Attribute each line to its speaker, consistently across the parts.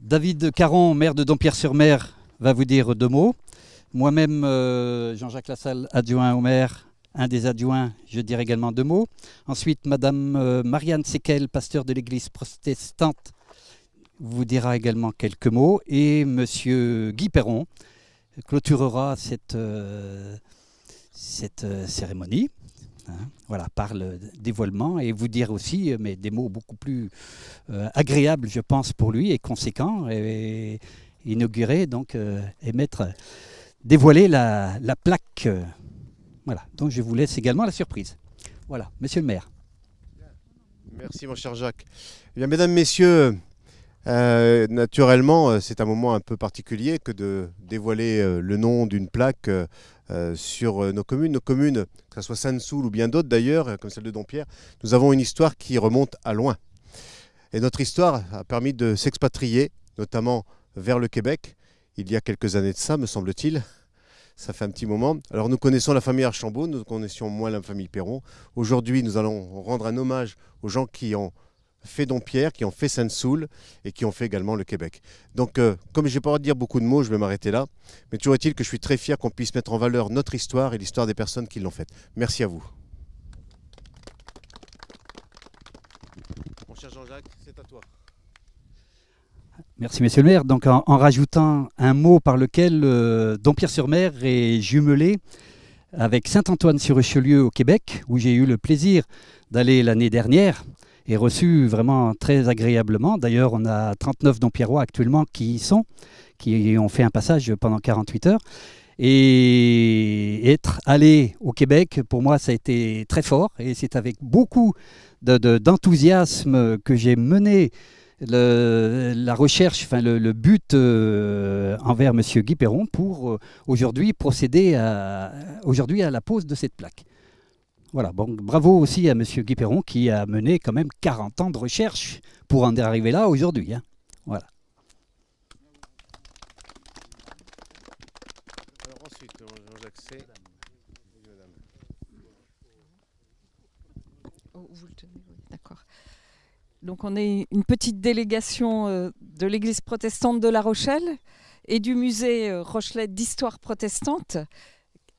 Speaker 1: David Caron, maire de Dompierre-sur-Mer, va vous dire deux mots. Moi-même, euh, Jean-Jacques Lassalle, adjoint au maire, un des adjoints, je dirai également deux mots. Ensuite, Madame euh, Marianne Sequel, pasteur de l'Église protestante, vous dira également quelques mots. Et Monsieur Guy Perron clôturera cette, euh, cette cérémonie. Hein, voilà, par le dévoilement et vous dire aussi euh, mais des mots beaucoup plus euh, agréables, je pense, pour lui et conséquents et, inaugurer donc euh, et mettre dévoiler la, plaque. voilà. Donc je vous laisse également la surprise. Voilà, Monsieur le maire.
Speaker 2: Merci mon cher Jacques.
Speaker 1: Eh bien, mesdames, messieurs. Euh, naturellement, euh, c'est un moment un peu
Speaker 2: particulier que de dévoiler euh, le nom d'une plaque sur nos communes. Nos communes, que ce soit Sainte-Soule ou bien d'autres d'ailleurs, comme celle de Dompierre, nous avons une histoire qui remonte à loin. Et notre histoire a permis de s'expatrier, notamment vers le Québec, il y a quelques années de ça, me semble-t-il. Ça fait un petit moment. Alors nous connaissons la famille Archambault, nous connaissions moins la famille Perron. Aujourd'hui, nous allons rendre un hommage aux gens qui ont fait Dompierre, qui ont fait Sainte-Soule et qui ont fait également le Québec. Donc, euh, comme je n'ai pas droit de dire beaucoup de mots, je vais m'arrêter là. Mais toujours est-il que je suis très fier qu'on puisse mettre en valeur notre histoire et l'histoire des personnes
Speaker 1: qui l'ont faite. Merci à vous.
Speaker 2: Mon cher Jean-Jacques, c'est à toi.
Speaker 1: Merci, monsieur le maire. Donc, en, rajoutant un mot par lequel euh, Dompierre-sur-Mer est jumelé avec Saint-Antoine-sur-Richelieu au Québec, où j'ai eu le plaisir d'aller l'année dernière et reçu vraiment très agréablement. D'ailleurs, on a 39 Dompierrois actuellement qui y sont, qui ont fait un passage pendant 48 heures. Et être allé au Québec, pour moi, ça a été très fort. Et c'est avec beaucoup d'enthousiasme de, que j'ai mené le, la recherche, enfin le, but euh, envers M. Guy Perron pour euh, aujourd'hui procéder aujourd'hui à la pose de cette plaque. Voilà, bon, bravo aussi à M. Guiperon qui a mené quand même 40 ans de recherche pour en arriver là aujourd'hui. Hein. Voilà.
Speaker 2: Alors ensuite,
Speaker 3: oh, vous le tenez, d'accord. Donc on est une petite délégation euh, de l'Église protestante de La Rochelle et du musée euh, Rochelet d'histoire protestante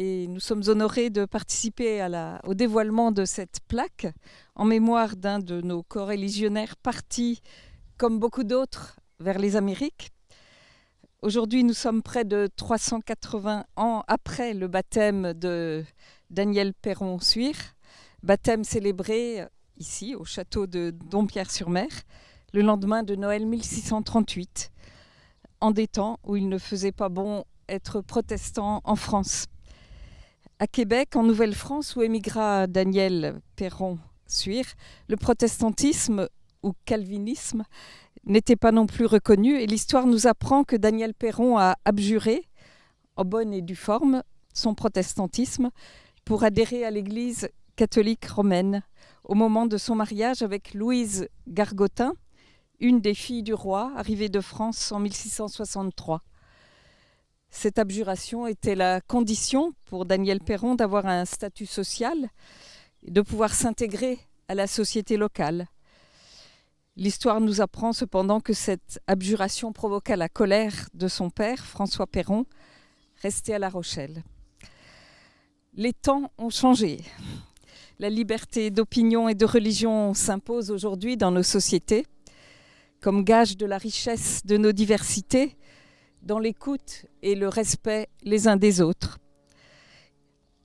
Speaker 3: et nous sommes honorés de participer au dévoilement de cette plaque en mémoire d'un de nos religionnaires partis, comme beaucoup d'autres, vers les Amériques. Aujourd'hui, nous sommes près de 380 ans après le baptême de Daniel perron suire baptême célébré euh, ici au château de Dompierre-sur-Mer le lendemain de Noël 1638, en des temps où il ne faisait pas bon être protestant en France. À Québec, en Nouvelle-France, où émigra Daniel perron suire le protestantisme ou calvinisme n'était pas non plus reconnu et l'histoire nous apprend que Daniel Perron a abjuré, en bonne et due forme, son protestantisme pour adhérer à l'Église catholique romaine au moment de son mariage avec Louise Gargotin, une des filles du roi, arrivée de France en 1663. Cette abjuration était la condition pour Daniel Perron d'avoir un statut social et de pouvoir s'intégrer à la société locale. L'histoire nous apprend cependant que cette abjuration provoqua la colère de son père, François Perron, resté à La Rochelle. Les temps ont changé. La liberté d'opinion et de religion s'impose aujourd'hui dans nos sociétés. Comme gage de la richesse de nos diversités, dans l'écoute et le respect les uns des autres.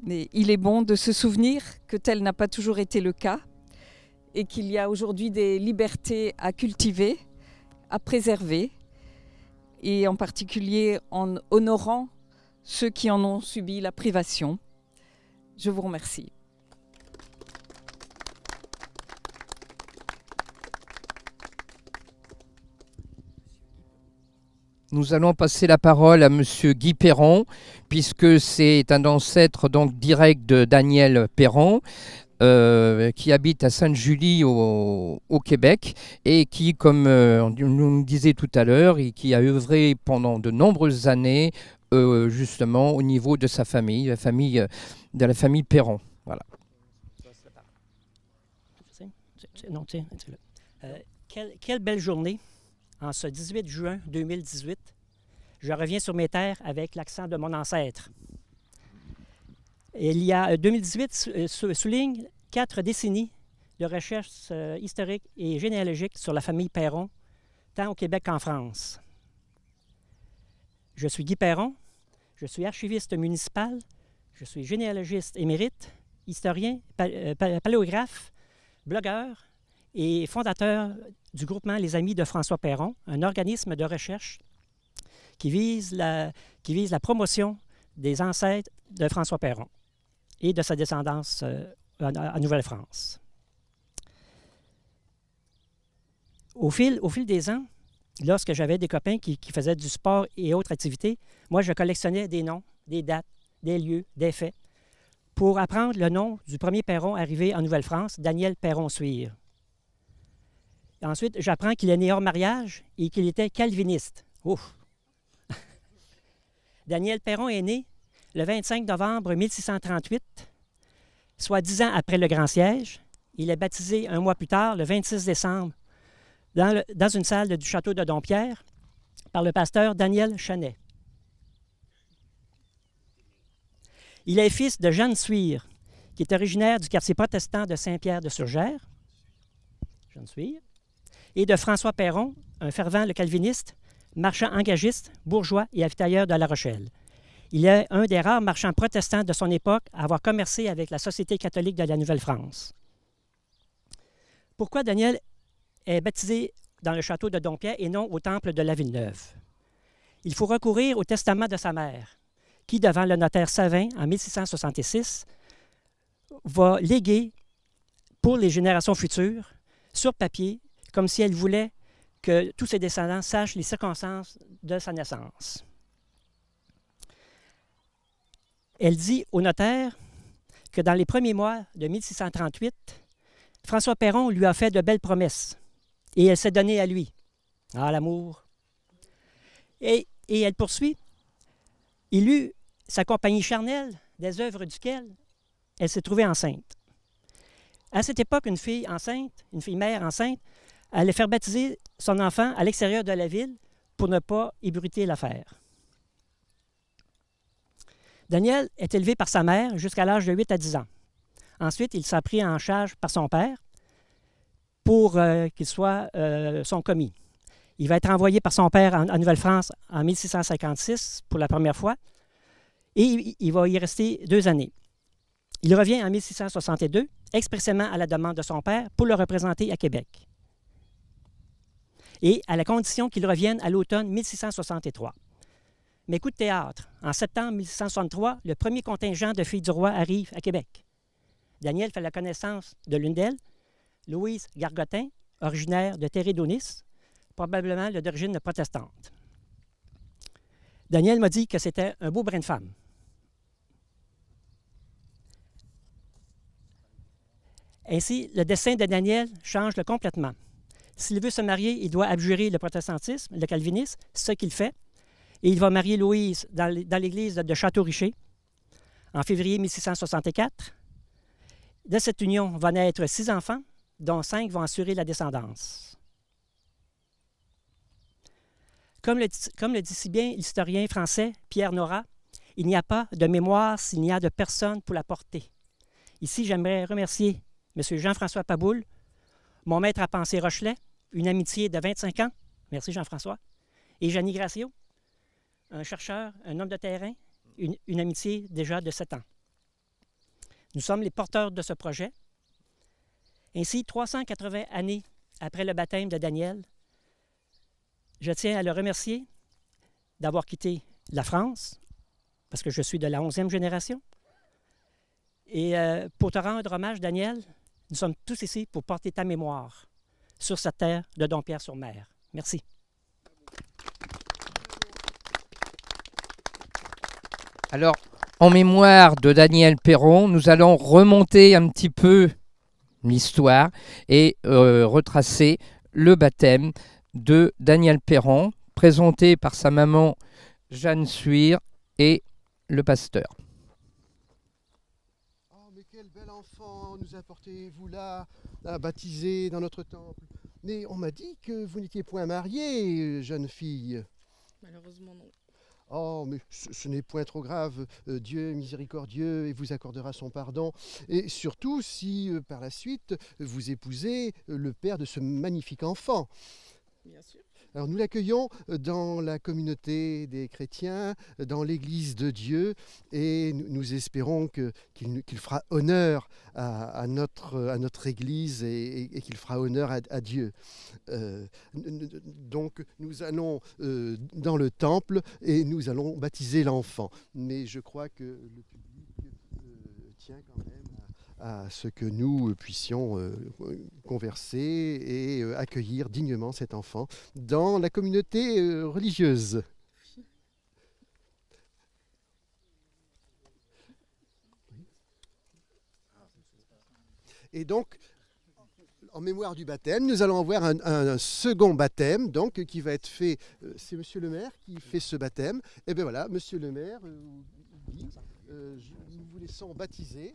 Speaker 3: Mais il est bon de se souvenir que tel n'a pas toujours été le cas et qu'il y a aujourd'hui des libertés à cultiver, à préserver, et en particulier en honorant ceux qui en ont subi la privation. Je vous remercie.
Speaker 4: Nous allons passer la parole à Monsieur Guy Perron, puisque c'est un ancêtre donc direct de Daniel Perron. Euh, qui habite à Sainte-Julie au, Québec et qui, comme euh, on nous disait tout à l'heure, et qui a œuvré pendant de nombreuses années euh, justement au niveau de sa famille, la famille de la famille Perron. Voilà.
Speaker 5: quelle belle journée en ce 18 juin 2018, je reviens sur mes terres avec l'accent de mon ancêtre. Il y a 2018 euh, euh, souligne quatre décennies de recherches euh, historiques et généalogiques sur la famille Perron, tant au Québec qu'en France. Je suis Guy Perron, je suis archiviste municipal, je suis généalogiste émérite, historien, paléographe, blogueur, et fondateur du groupement Les Amis de François Perron, un organisme de recherche qui vise la, promotion des ancêtres de François Perron et de sa descendance euh, en Nouvelle-France. Au fil, des ans, lorsque j'avais des copains qui, qui, faisaient du sport et autres activités, moi, je collectionnais des noms, des dates, des lieux, des faits, pour apprendre le nom du premier Perron arrivé en Nouvelle-France, Daniel Perron-Suire. Ensuite, j'apprends qu'il est né hors mariage et qu'il était calviniste. Ouf! Daniel Perron est né le 25 novembre 1638, soit dix ans après le Grand Siège. Il est baptisé un mois plus tard, le 26 décembre, dans, une salle du château de Dompierre par le pasteur Daniel Chanet. Il est fils de Jeanne Suire, qui est originaire du quartier protestant de Saint-Pierre de Surgère. Jeanne Suire et de François Perron, un fervent le calviniste, marchand engagiste, bourgeois et avitailleur de La Rochelle. Il est un des rares marchands protestants de son époque à avoir commercé avec la Société catholique de la Nouvelle-France. Pourquoi Daniel est baptisé dans le château de Dompierre et non au temple de la Villeneuve? Il faut recourir au testament de sa mère, qui, devant le notaire Savin en 1666, va léguer pour les générations futures, sur papier, comme si elle voulait que tous ses descendants sachent les circonstances de sa naissance. Elle dit au notaire que dans les premiers mois de 1638, François Perron lui a fait de belles promesses et elle s'est donnée à lui. Ah, l'amour! Et, et elle poursuit. Il eut sa compagnie charnelle, des œuvres duquel elle s'est trouvée enceinte. À cette époque, une fille enceinte, une fille mère enceinte, elle faire baptiser son enfant à l'extérieur de la ville pour ne pas ébruiter l'affaire. Daniel est élevé par sa mère jusqu'à l'âge de 8 à 10 ans. Ensuite, il sera pris en charge par son père pour euh, qu'il soit euh, son commis. Il va être envoyé par son père en, Nouvelle-France en 1656 pour la première fois et il va y rester deux années. Il revient en 1662 expressément à la demande de son père pour le représenter à Québec et à la condition qu'ils revienne à l'automne 1663. Mais coup de théâtre, en septembre 1663, le premier contingent de filles du roi arrive à Québec. Daniel fait la connaissance de l'une d'elles, Louise Gargotin, originaire de Thérédonis, probablement d'origine protestante. Daniel m'a dit que c'était un beau brin de femme. Ainsi, le dessin de Daniel change le complètement. S'il veut se marier, il doit abjurer le protestantisme, le calvinisme, ce qu'il fait. Et il va marier Louise dans l'église de Château-Richer en février 1664. De cette union vont naître six enfants, dont cinq vont assurer la descendance. Comme le, dit si bien l'historien français Pierre Nora, il n'y a pas de mémoire s'il n'y a de personne pour la porter. Ici, j'aimerais remercier M. Jean-François Paboul, mon maître à penser Rochelet, une amitié de 25 ans, merci Jean-François, et Janie Gracio, un chercheur, un homme de terrain, une, amitié déjà de 7 ans. Nous sommes les porteurs de ce projet. Ainsi, 380 années après le baptême de Daniel, je tiens à le remercier d'avoir quitté la France, parce que je suis de la 11e génération. Et euh, pour te rendre hommage, Daniel, nous sommes tous ici pour porter ta mémoire sur sa terre de dampierre sur mer Merci. Alors,
Speaker 4: en mémoire de Daniel Perron, nous allons remonter un petit peu l'histoire et euh, retracer le baptême de Daniel Perron, présenté par sa maman Jeanne Suire et le pasteur.
Speaker 2: apportez, vous là, à baptiser dans notre temple Mais on m'a dit que vous n'étiez point mariée, jeune fille.
Speaker 4: Malheureusement, non.
Speaker 2: Oh, mais ce, n'est point trop grave. Euh, Dieu est miséricordieux et vous accordera son pardon. Et surtout si, euh, par la suite, vous épousez euh, le père de ce magnifique enfant. Bien sûr. Alors nous l'accueillons euh, dans la communauté des chrétiens, euh, dans l'Église de Dieu, et nous espérons qu'il fera honneur à, euh, notre, Église et, qu'il fera honneur à, Dieu. donc nous allons dans le temple et nous allons baptiser l'enfant. Mais je crois que le public tient quand même à ce que nous euh, puissions euh, converser et euh, accueillir dignement cet enfant dans la communauté religieuse. Et donc, en mémoire du baptême, nous allons avoir un, second baptême, donc qui va être fait. C'est Monsieur le maire qui fait ce baptême. Et eh bien voilà, Monsieur le maire, nous vous laissons baptiser.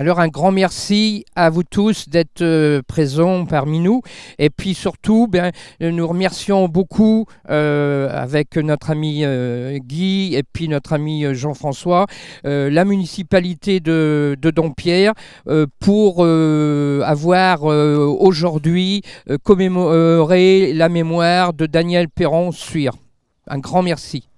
Speaker 4: Alors un grand merci à vous tous d'être euh, présents parmi nous. Et puis surtout, ben, euh, nous remercions beaucoup euh, avec notre ami Guy et puis notre ami Jean-François, la municipalité de, de Dompierre pour avoir aujourd'hui commémoré la mémoire de Daniel Perron-Suire. Un grand merci.